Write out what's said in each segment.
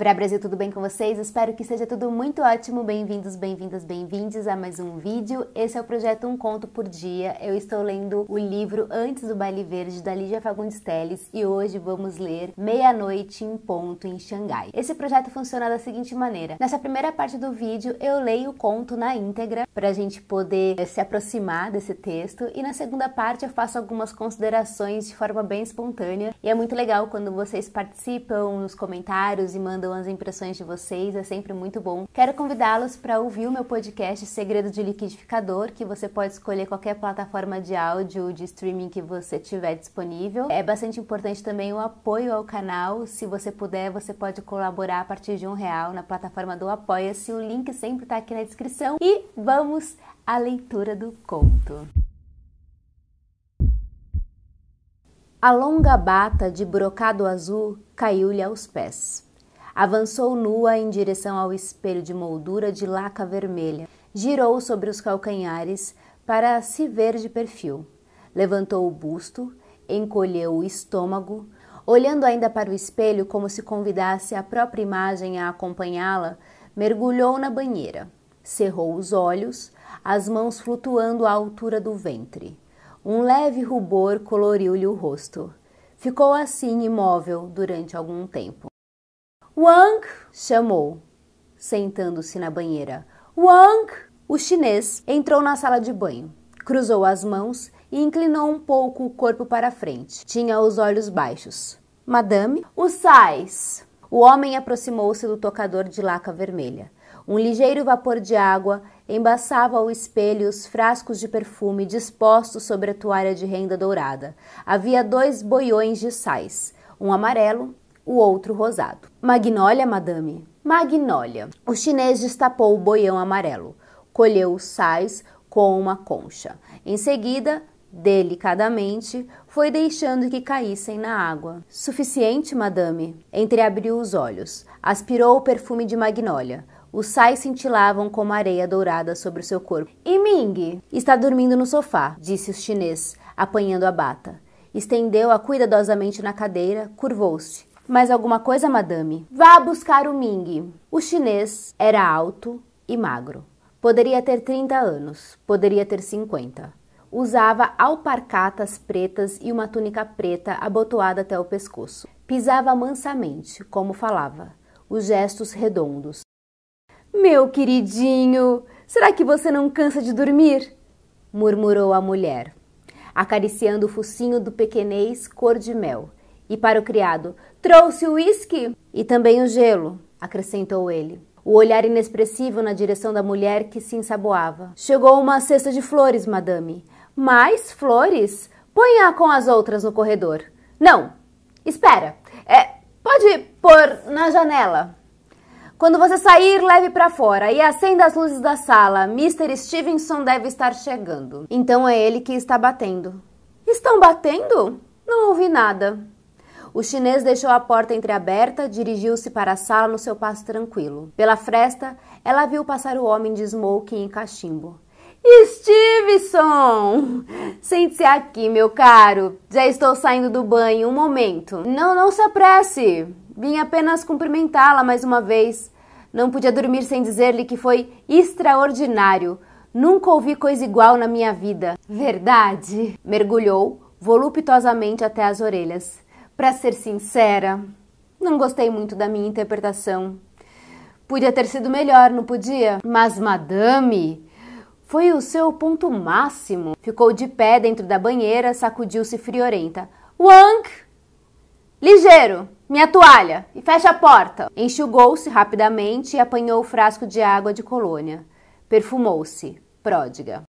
Pra Brasil, tudo bem com vocês? Espero que seja tudo muito ótimo. Bem-vindos, bem-vindas, bem vindos a mais um vídeo. Esse é o projeto Um Conto por Dia. Eu estou lendo o livro Antes do Baile Verde, da Lígia Fagundes Teles, e hoje vamos ler Meia-Noite em Ponto, em Xangai. Esse projeto funciona da seguinte maneira. Nessa primeira parte do vídeo, eu leio o conto na íntegra, para a gente poder eh, se aproximar desse texto, e na segunda parte eu faço algumas considerações de forma bem espontânea, e é muito legal quando vocês participam nos comentários e mandam as impressões de vocês, é sempre muito bom. Quero convidá-los para ouvir o meu podcast Segredo de Liquidificador, que você pode escolher qualquer plataforma de áudio de streaming que você tiver disponível. É bastante importante também o apoio ao canal. Se você puder, você pode colaborar a partir de um real na plataforma do Apoia-se. O link sempre está aqui na descrição. E vamos à leitura do conto. A longa bata de brocado azul caiu-lhe aos pés. Avançou nua em direção ao espelho de moldura de laca vermelha. Girou sobre os calcanhares para se ver de perfil. Levantou o busto, encolheu o estômago, olhando ainda para o espelho como se convidasse a própria imagem a acompanhá-la, mergulhou na banheira. Cerrou os olhos, as mãos flutuando à altura do ventre. Um leve rubor coloriu-lhe o rosto. Ficou assim imóvel durante algum tempo. Wang! chamou, sentando-se na banheira. Wang! O chinês entrou na sala de banho, cruzou as mãos e inclinou um pouco o corpo para frente. Tinha os olhos baixos. Madame, o sais! O homem aproximou-se do tocador de laca vermelha. Um ligeiro vapor de água embaçava ao espelho os frascos de perfume dispostos sobre a toalha de renda dourada. Havia dois boiões de sais, um amarelo o outro rosado. Magnólia, madame. Magnólia. O chinês destapou o boião amarelo, colheu os sais com uma concha. Em seguida, delicadamente, foi deixando que caíssem na água. Suficiente, madame? Entreabriu os olhos, aspirou o perfume de magnólia. Os sais cintilavam como areia dourada sobre o seu corpo. E Ming está dormindo no sofá, disse o chinês, apanhando a bata. Estendeu-a cuidadosamente na cadeira, curvou-se. Mais alguma coisa, madame? Vá buscar o Ming. O chinês era alto e magro. Poderia ter 30 anos, poderia ter 50. Usava alparcatas pretas e uma túnica preta abotoada até o pescoço. Pisava mansamente, como falava, os gestos redondos. Meu queridinho, será que você não cansa de dormir? murmurou a mulher, acariciando o focinho do pequenês cor de mel. E para o criado, Trouxe o uísque e também o gelo, acrescentou ele. O olhar inexpressivo na direção da mulher que se ensaboava. Chegou uma cesta de flores, madame. Mais flores? Ponha com as outras no corredor. Não! Espera! É, pode pôr na janela. Quando você sair, leve para fora e acenda as luzes da sala. Mr. Stevenson deve estar chegando. Então é ele que está batendo. Estão batendo? Não ouvi nada. O chinês deixou a porta entreaberta, dirigiu-se para a sala no seu passo tranquilo. Pela fresta, ela viu passar o homem de smoking e cachimbo. Stevenson! Sente-se aqui, meu caro. Já estou saindo do banho, um momento. Não, não se apresse. Vim apenas cumprimentá-la mais uma vez. Não podia dormir sem dizer-lhe que foi extraordinário. Nunca ouvi coisa igual na minha vida. Verdade! Mergulhou voluptuosamente até as orelhas. Para ser sincera, não gostei muito da minha interpretação. Podia ter sido melhor, não podia? Mas Madame foi o seu ponto máximo. Ficou de pé dentro da banheira, sacudiu-se friorenta. Wang! Ligeiro! Minha toalha! E fecha a porta! Enxugou-se rapidamente e apanhou o frasco de água de colônia. Perfumou-se, pródiga.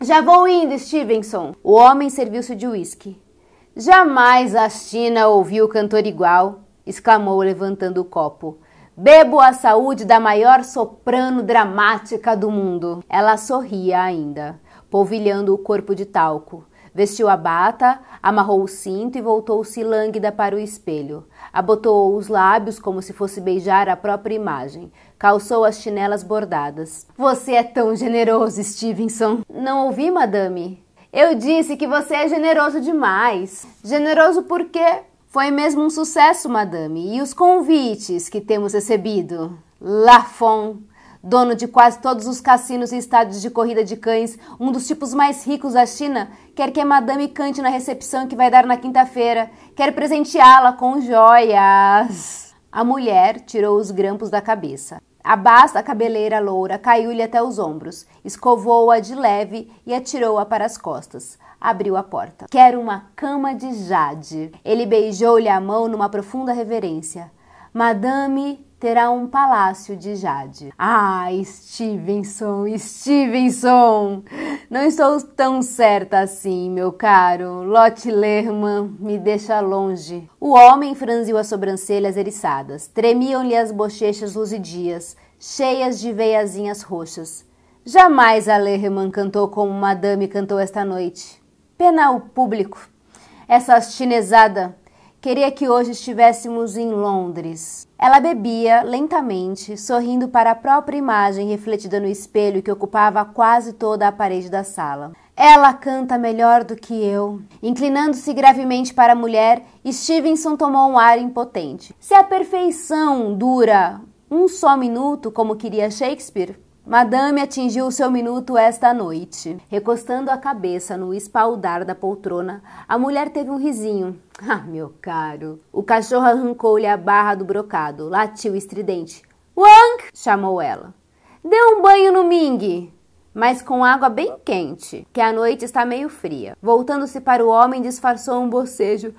Já vou indo, Stevenson! O homem serviu-se de uísque. Jamais a China ouviu cantor igual, exclamou levantando o copo. Bebo a saúde da maior soprano dramática do mundo. Ela sorria ainda, polvilhando o corpo de talco. Vestiu a bata, amarrou o cinto e voltou-se lânguida para o espelho. Abotoou os lábios como se fosse beijar a própria imagem. Calçou as chinelas bordadas. Você é tão generoso, Stevenson. Não ouvi, madame? Eu disse que você é generoso demais. Generoso por quê? Foi mesmo um sucesso, madame. E os convites que temos recebido? Lafon, dono de quase todos os cassinos e estádios de corrida de cães, um dos tipos mais ricos da China, quer que a madame cante na recepção que vai dar na quinta-feira. Quer presenteá-la com joias. A mulher tirou os grampos da cabeça. A basta cabeleira loura caiu-lhe até os ombros, escovou-a de leve e atirou-a para as costas. Abriu a porta. Quero uma cama de jade. Ele beijou-lhe a mão numa profunda reverência. Madame terá um palácio de jade. Ah, Stevenson, Stevenson! Não estou tão certa assim, meu caro. Lotte Lerman me deixa longe. O homem franziu as sobrancelhas eriçadas. Tremiam-lhe as bochechas luzidias, cheias de veiazinhas roxas. Jamais a Lerman cantou como Madame cantou esta noite. Pena o público. Essa chinesada Queria que hoje estivéssemos em Londres. Ela bebia lentamente, sorrindo para a própria imagem refletida no espelho que ocupava quase toda a parede da sala. Ela canta melhor do que eu. Inclinando-se gravemente para a mulher, Stevenson tomou um ar impotente. Se a perfeição dura um só minuto, como queria Shakespeare, Madame atingiu seu minuto esta noite. Recostando a cabeça no espaldar da poltrona, a mulher teve um risinho. Ah, meu caro! O cachorro arrancou-lhe a barra do brocado, latiu estridente. Wang! chamou ela. Dê um banho no Ming! Mas com água bem quente, que a noite está meio fria. Voltando-se para o homem, disfarçou um bocejo.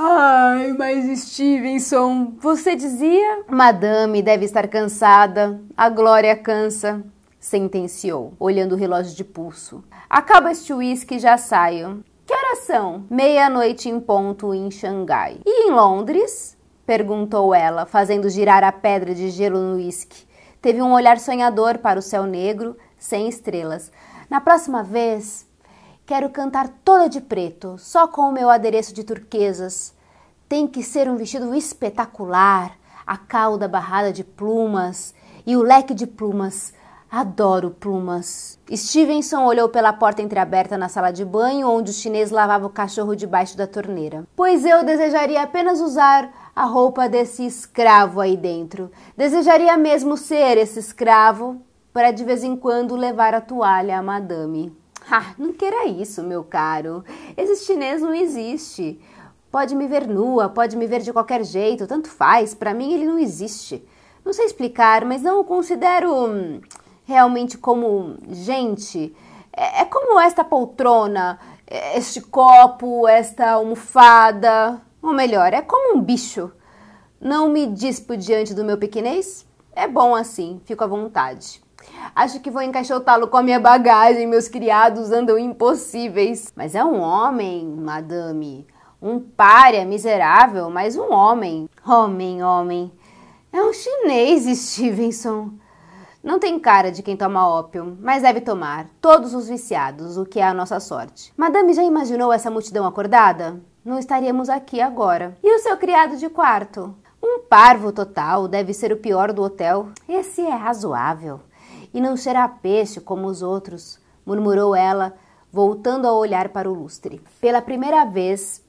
Ai, mas Stevenson, você dizia? Madame deve estar cansada. A Glória cansa. Sentenciou, olhando o relógio de pulso. Acaba este uísque e já saio. Que horas são? Meia-noite em ponto em Xangai. E em Londres? Perguntou ela, fazendo girar a pedra de gelo no uísque. Teve um olhar sonhador para o céu negro, sem estrelas. Na próxima vez, Quero cantar toda de preto, só com o meu adereço de turquesas. Tem que ser um vestido espetacular, a cauda barrada de plumas e o leque de plumas. Adoro plumas. Stevenson olhou pela porta entreaberta na sala de banho, onde o chinês lavava o cachorro debaixo da torneira. Pois eu desejaria apenas usar a roupa desse escravo aí dentro. Desejaria mesmo ser esse escravo para de vez em quando levar a toalha à madame. Ah, não queira isso, meu caro. Esse chinês não existe. Pode me ver nua, pode me ver de qualquer jeito, tanto faz. Para mim ele não existe. Não sei explicar, mas não o considero hum, realmente como gente. É, é como esta poltrona, é, este copo, esta almofada. Ou melhor, é como um bicho. Não me dispo diante do meu pequenez? É bom assim, fico à vontade. Acho que vou encaixotá-lo com a minha bagagem. Meus criados andam impossíveis. Mas é um homem, madame. Um paria é miserável, mas um homem. Homem, homem. É um chinês, Stevenson. Não tem cara de quem toma ópio, mas deve tomar. Todos os viciados, o que é a nossa sorte. Madame já imaginou essa multidão acordada? Não estaríamos aqui agora. E o seu criado de quarto? Um parvo total deve ser o pior do hotel. Esse é razoável e não será peixe como os outros, murmurou ela, voltando a olhar para o lustre. Pela primeira vez,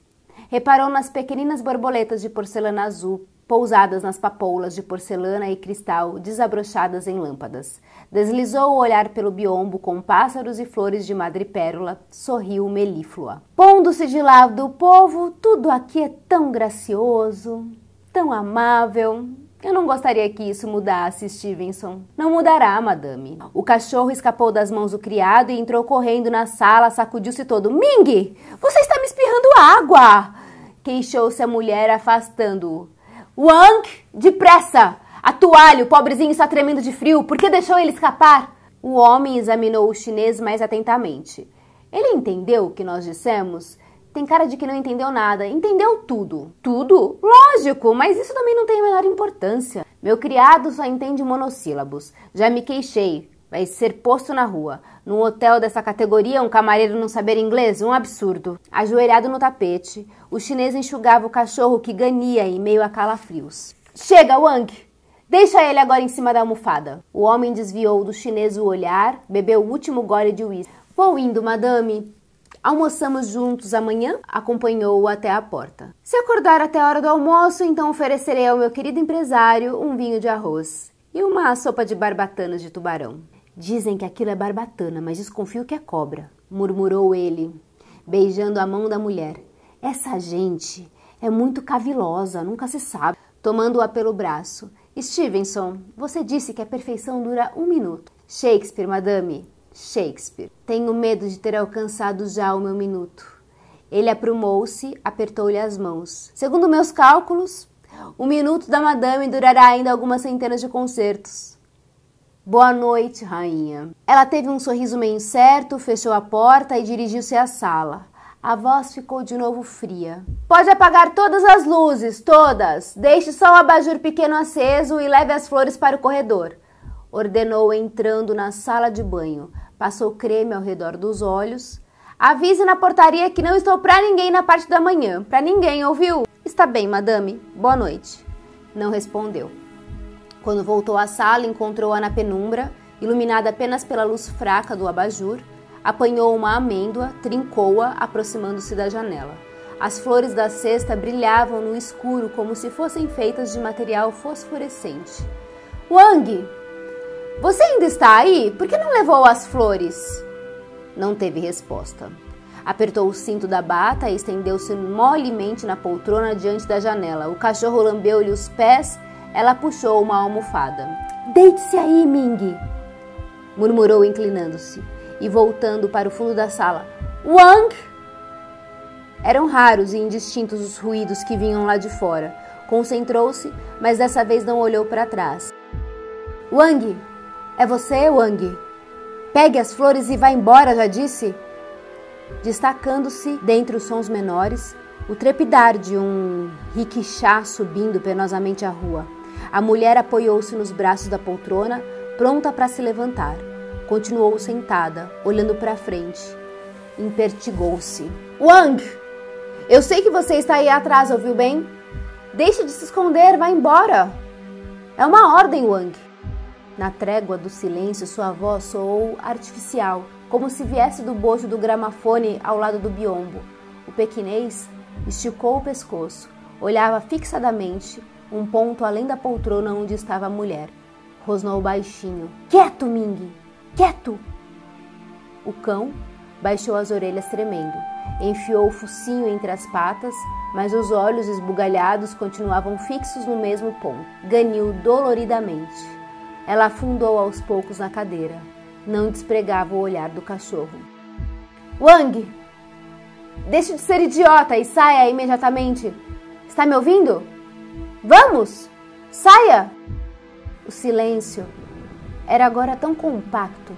reparou nas pequeninas borboletas de porcelana azul pousadas nas papoulas de porcelana e cristal desabrochadas em lâmpadas. Deslizou o olhar pelo biombo com pássaros e flores de madrepérola, sorriu melíflua. Pondo-se de lado do povo, tudo aqui é tão gracioso, tão amável, eu não gostaria que isso mudasse, Stevenson. Não mudará, madame. O cachorro escapou das mãos do criado e entrou correndo na sala, sacudiu-se todo. Ming! Você está me espirrando água! Queixou-se a mulher, afastando-o. Wang! Depressa! A toalha, o pobrezinho está tremendo de frio. Por que deixou ele escapar? O homem examinou o chinês mais atentamente. Ele entendeu o que nós dissemos tem cara de que não entendeu nada. Entendeu tudo. Tudo? Lógico, mas isso também não tem a menor importância. Meu criado só entende monossílabos. Já me queixei. Vai ser posto na rua. Num hotel dessa categoria, um camareiro não saber inglês? Um absurdo. Ajoelhado no tapete, o chinês enxugava o cachorro que gania em meio a calafrios. Chega, Wang! Deixa ele agora em cima da almofada. O homem desviou do chinês o olhar, bebeu o último gole de uísque. Vou indo, madame. Almoçamos juntos amanhã, acompanhou-o até a porta. Se acordar até a hora do almoço, então oferecerei ao meu querido empresário um vinho de arroz e uma sopa de barbatanas de tubarão. Dizem que aquilo é barbatana, mas desconfio que é cobra, murmurou ele, beijando a mão da mulher. Essa gente é muito cavilosa, nunca se sabe. Tomando-a pelo braço. Stevenson, você disse que a perfeição dura um minuto. Shakespeare, madame, Shakespeare. Tenho medo de ter alcançado já o meu minuto. Ele aprumou-se, apertou-lhe as mãos. Segundo meus cálculos, o minuto da madame durará ainda algumas centenas de concertos. Boa noite, rainha. Ela teve um sorriso meio incerto, fechou a porta e dirigiu-se à sala. A voz ficou de novo fria. Pode apagar todas as luzes, todas. Deixe só o abajur pequeno aceso e leve as flores para o corredor ordenou entrando na sala de banho. Passou creme ao redor dos olhos. Avise na portaria que não estou para ninguém na parte da manhã. Para ninguém, ouviu? Está bem, madame. Boa noite. Não respondeu. Quando voltou à sala, encontrou-a na penumbra, iluminada apenas pela luz fraca do abajur. Apanhou uma amêndoa, trincou-a, aproximando-se da janela. As flores da cesta brilhavam no escuro como se fossem feitas de material fosforescente. Wang! Você ainda está aí? Por que não levou as flores? Não teve resposta. Apertou o cinto da bata e estendeu-se molemente na poltrona diante da janela. O cachorro lambeu-lhe os pés. Ela puxou uma almofada. Deite-se aí, Ming! murmurou, inclinando-se e voltando para o fundo da sala. Wang! Eram raros e indistintos os ruídos que vinham lá de fora. Concentrou-se, mas dessa vez não olhou para trás. Wang! É você, Wang. Pegue as flores e vá embora, já disse. Destacando-se dentre os sons menores, o trepidar de um riquixá subindo penosamente a rua. A mulher apoiou-se nos braços da poltrona, pronta para se levantar. Continuou sentada, olhando para frente. Impertigou-se. Wang! Eu sei que você está aí atrás, ouviu bem? Deixe de se esconder, vá embora! É uma ordem, Wang. Na trégua do silêncio, sua voz soou artificial, como se viesse do bojo do gramafone ao lado do biombo. O pequinês esticou o pescoço, olhava fixadamente um ponto além da poltrona onde estava a mulher. Rosnou baixinho: Quieto, Ming! Quieto! O cão baixou as orelhas tremendo, enfiou o focinho entre as patas, mas os olhos esbugalhados continuavam fixos no mesmo ponto. Ganhou doloridamente. Ela afundou aos poucos na cadeira. Não despregava o olhar do cachorro. Wang! Deixe de ser idiota e saia imediatamente! Está me ouvindo? Vamos! Saia! O silêncio era agora tão compacto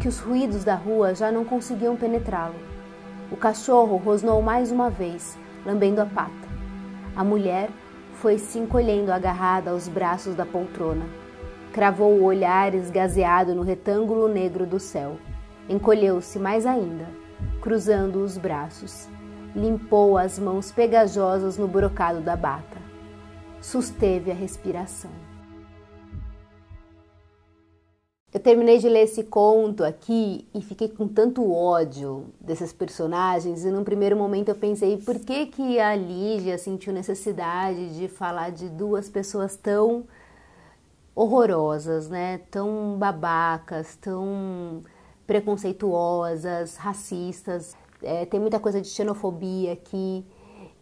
que os ruídos da rua já não conseguiam penetrá-lo. O cachorro rosnou mais uma vez, lambendo a pata. A mulher foi se encolhendo agarrada aos braços da poltrona. Cravou o olhar esgazeado no retângulo negro do céu. Encolheu-se mais ainda, cruzando os braços. Limpou as mãos pegajosas no brocado da bata. Susteve a respiração. Eu terminei de ler esse conto aqui e fiquei com tanto ódio desses personagens e num primeiro momento eu pensei por que que a Lígia sentiu necessidade de falar de duas pessoas tão horrorosas, né? Tão babacas, tão preconceituosas, racistas. É, tem muita coisa de xenofobia aqui.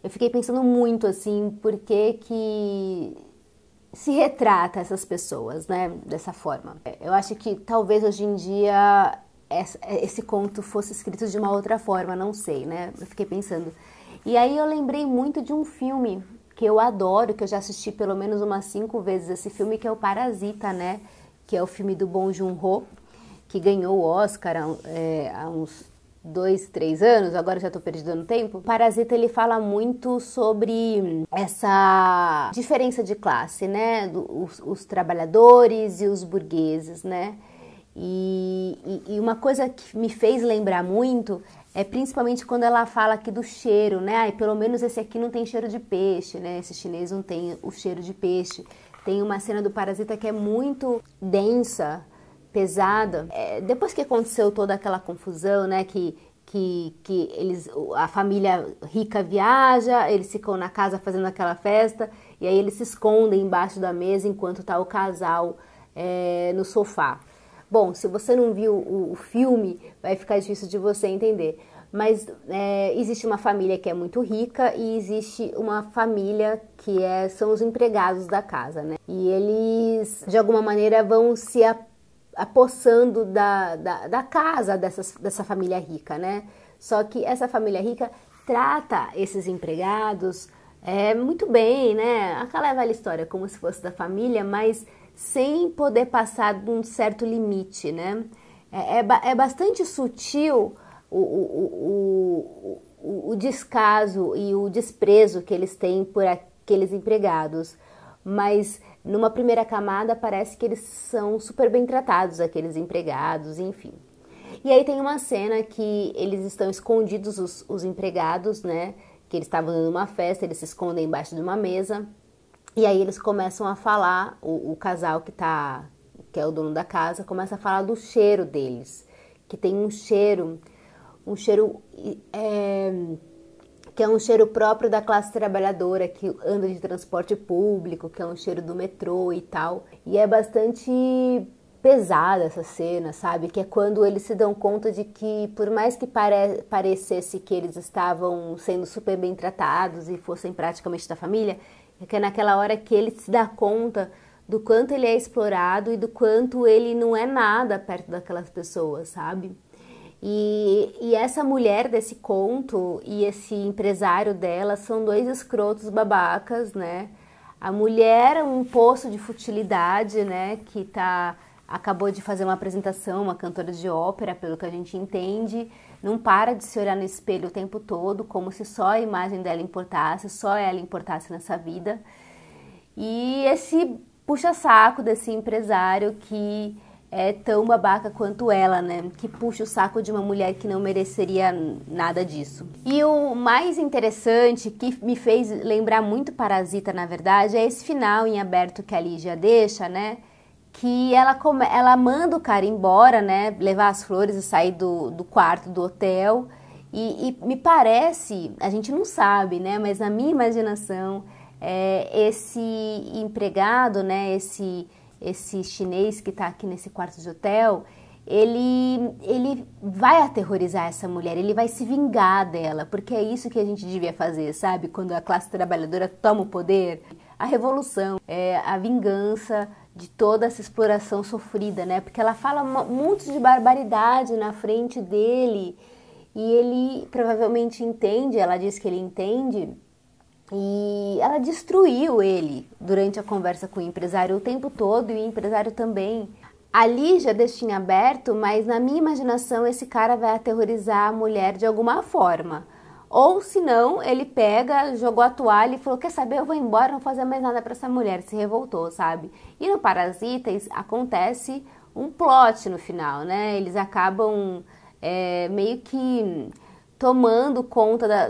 Eu fiquei pensando muito assim, por que que se retrata essas pessoas, né? Dessa forma. É, eu acho que talvez hoje em dia esse conto fosse escrito de uma outra forma, não sei, né? Eu fiquei pensando. E aí eu lembrei muito de um filme que eu adoro, que eu já assisti pelo menos umas cinco vezes esse filme, que é o Parasita, né? Que é o filme do Bong Joon-ho, que ganhou o Oscar é, há uns dois, três anos, agora já estou perdida no tempo. Parasita ele fala muito sobre essa diferença de classe, né? Os, os trabalhadores e os burgueses, né? E, e, uma coisa que me fez lembrar muito é principalmente quando ela fala aqui do cheiro, né? Ai, pelo menos esse aqui não tem cheiro de peixe, né? Esse chinês não tem o cheiro de peixe. Tem uma cena do Parasita que é muito densa, pesada. É, depois que aconteceu toda aquela confusão, né? Que, que, que eles, a família rica viaja, eles ficam na casa fazendo aquela festa e aí eles se escondem embaixo da mesa enquanto tá o casal é, no sofá. Bom, se você não viu o, o filme, vai ficar difícil de você entender. Mas é, existe uma família que é muito rica e existe uma família que é, são os empregados da casa, né? E eles, de alguma maneira, vão se apossando da, da, da casa dessas, dessa família rica, né? Só que essa família rica trata esses empregados é, muito bem, né? Aquela velha história, como se fosse da família, mas sem poder passar de um certo limite, né? É, é, é bastante sutil o, o, o, o descaso e o desprezo que eles têm por aqueles empregados, mas numa primeira camada parece que eles são super bem tratados, aqueles empregados, enfim. E aí tem uma cena que eles estão escondidos, os, os empregados, né? Que eles estavam dando uma festa, eles se escondem embaixo de uma mesa. E aí eles começam a falar, o, o casal que tá, que é o dono da casa, começa a falar do cheiro deles, que tem um cheiro, um cheiro é, que é um cheiro próprio da classe trabalhadora que anda de transporte público, que é um cheiro do metrô e tal. E é bastante pesada essa cena, sabe? Que é quando eles se dão conta de que, por mais que pare parecesse que eles estavam sendo super bem tratados e fossem praticamente da família, é que é naquela hora que ele se dá conta do quanto ele é explorado e do quanto ele não é nada perto daquelas pessoas, sabe? E, e, essa mulher desse conto e esse empresário dela são dois escrotos babacas, né? A mulher é um poço de futilidade, né? Que tá, acabou de fazer uma apresentação, uma cantora de ópera, pelo que a gente entende não para de se olhar no espelho o tempo todo, como se só a imagem dela importasse, só ela importasse nessa vida. E esse puxa-saco desse empresário que é tão babaca quanto ela, né? Que puxa o saco de uma mulher que não mereceria nada disso. E o mais interessante, que me fez lembrar muito Parasita, na verdade, é esse final em aberto que a Lígia deixa, né? que ela, come, ela manda o cara embora, né? Levar as flores e sair do, do quarto do hotel. E, e, me parece, a gente não sabe, né? Mas na minha imaginação, é, esse empregado, né? Esse, esse chinês que está aqui nesse quarto de hotel, ele, ele vai aterrorizar essa mulher, ele vai se vingar dela, porque é isso que a gente devia fazer, sabe? Quando a classe trabalhadora toma o poder, a revolução, é, a vingança de toda essa exploração sofrida, né? Porque ela fala muitos de barbaridade na frente dele e ele provavelmente entende, ela diz que ele entende. E ela destruiu ele durante a conversa com o empresário o tempo todo e o empresário também. Ali já deixei aberto, mas na minha imaginação esse cara vai aterrorizar a mulher de alguma forma. Ou se não, ele pega, jogou a toalha e falou: Quer saber? Eu vou embora, não vou fazer mais nada para essa mulher. Se revoltou, sabe? E no Parasitas acontece um plot no final, né? Eles acabam é, meio que tomando conta da,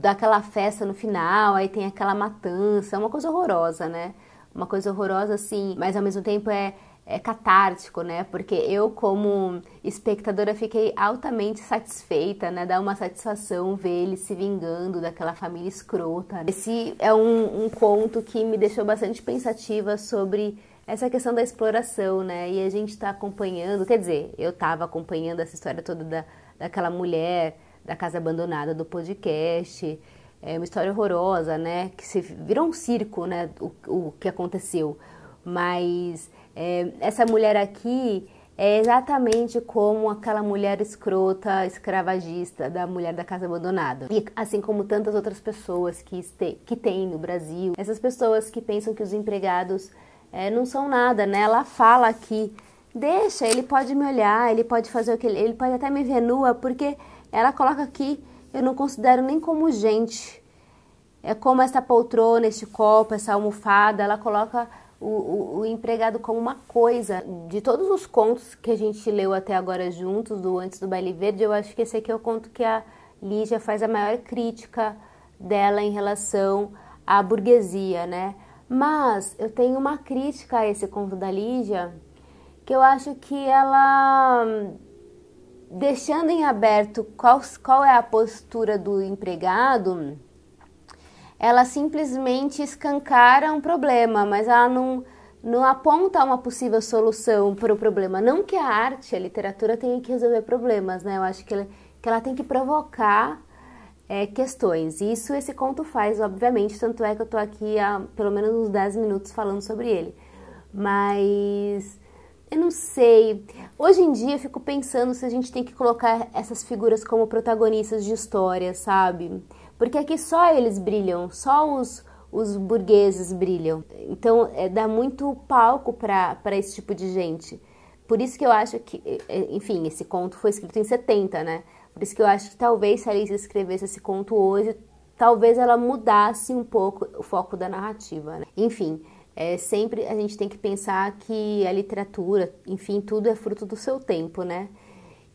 daquela festa no final, aí tem aquela matança, é uma coisa horrorosa, né? Uma coisa horrorosa assim, mas ao mesmo tempo é é, catártico, né? Porque eu, como espectadora, fiquei altamente satisfeita, né? Dá uma satisfação ver ele se vingando daquela família escrota. Né? Esse é um, um conto que me deixou bastante pensativa sobre essa questão da exploração, né? E a gente está acompanhando, quer dizer, eu estava acompanhando essa história toda da, daquela mulher da casa abandonada do podcast. É uma história horrorosa, né? Que se virou um circo, né? O, o que aconteceu. Mas é, essa mulher aqui é exatamente como aquela mulher escrota, escravagista da mulher da casa abandonada. E assim como tantas outras pessoas que, este, que tem no Brasil, essas pessoas que pensam que os empregados é, não são nada, né? Ela fala aqui, deixa, ele pode me olhar, ele pode fazer o que ele, ele pode até me ver nua, porque ela coloca aqui, eu não considero nem como gente. É como essa poltrona, este copo, essa almofada, ela coloca o, o, o, empregado como uma coisa. De todos os contos que a gente leu até agora juntos, do Antes do Baile Verde, eu acho que esse aqui é o conto que a Lígia faz a maior crítica dela em relação à burguesia, né? Mas eu tenho uma crítica a esse conto da Lígia, que eu acho que ela deixando em aberto qual, qual é a postura do empregado, ela simplesmente escancara um problema, mas ela não, não aponta uma possível solução para o problema. Não que a arte, a literatura tenha que resolver problemas, né? Eu acho que ela, que ela tem que provocar é, questões. Isso esse conto faz, obviamente, tanto é que eu estou aqui há pelo menos uns 10 minutos falando sobre ele. Mas eu não sei. Hoje em dia eu fico pensando se a gente tem que colocar essas figuras como protagonistas de história, sabe? Porque aqui só eles brilham, só os, os burgueses brilham. Então é, dá muito palco para esse tipo de gente. Por isso que eu acho que, enfim, esse conto foi escrito em 70, né? Por isso que eu acho que talvez se a Alice escrevesse esse conto hoje, talvez ela mudasse um pouco o foco da narrativa. Né? Enfim, é, sempre a gente tem que pensar que a literatura, enfim, tudo é fruto do seu tempo, né?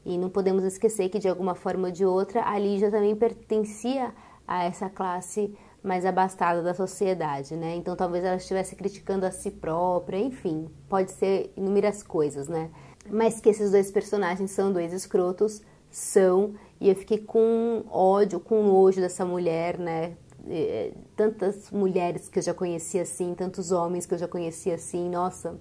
E não podemos esquecer que de alguma forma ou de outra, a Lígia também pertencia a essa classe mais abastada da sociedade, né? Então talvez ela estivesse criticando a si própria, enfim, pode ser inúmeras coisas, né? Mas que esses dois personagens são dois escrotos, são, e eu fiquei com ódio, com nojo dessa mulher, né? É, tantas mulheres que eu já conheci assim, tantos homens que eu já conheci assim, nossa,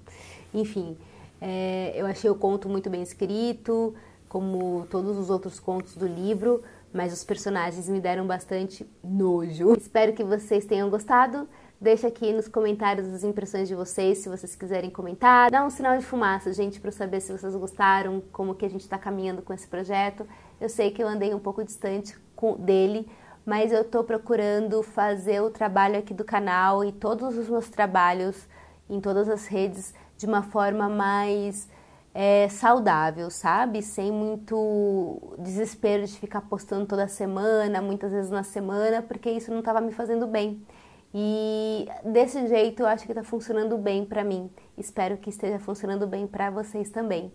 enfim, é, eu achei o conto muito bem escrito, como todos os outros contos do livro, mas os personagens me deram bastante nojo. Espero que vocês tenham gostado. Deixa aqui nos comentários as impressões de vocês, se vocês quiserem comentar. Dá um sinal de fumaça, gente, para saber se vocês gostaram, como que a gente está caminhando com esse projeto. Eu sei que eu andei um pouco distante com, dele, mas eu estou procurando fazer o trabalho aqui do canal e todos os meus trabalhos em todas as redes de uma forma mais é, saudável, sabe? Sem muito desespero de ficar postando toda semana, muitas vezes na semana, porque isso não estava me fazendo bem. E desse jeito eu acho que está funcionando bem para mim. Espero que esteja funcionando bem para vocês também.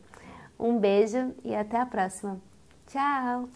Um beijo e até a próxima. Tchau!